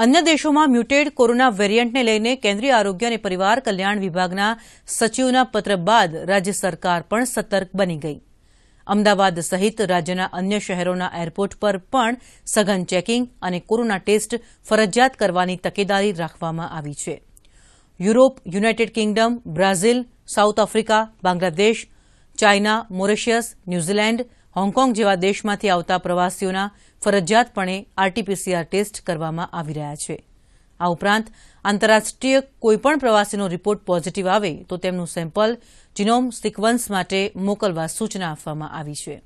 અન્ય દેશોમાં muted corona વેરિયન્ટને લઈને કેન્દ્રીય આરોગ્ય અને પરિવાર કલ્યાણ વિભાગના સચિવના પત્ર બાદ રાજ્ય સરકાર પણ સતર્ક બની ગઈ અમદાવાદ સહિત રાજ્યના અન્ય શહેરોના એરપોર્ટ પર પણ સઘન ચેકિંગ અને કોરોના ટેસ્ટ ફરજિયાત કરવાની તકેદારી રાખવામાં આવી છે Europe United Kingdom Brazil South Africa Bangladesh China Mauritius New Zealand Hong Kong જેવા દેશમાંથી આવતા પ્રવાસીઓના ફરજિયાતપણે આરટીપીસીઆર ટેસ્ટ કરવામાં આવી રહ્યા છે આ ઉપરાંત આંતરરાષ્ટ્રીય કોઈપણ પ્રવાસીનો રિપોર્ટ પોઝીટીવ આવે તો તેમનું સેમ્પલ જીનોમ સિકવન્સ માટે મોકલવા સૂચના આપવામાં આવી છે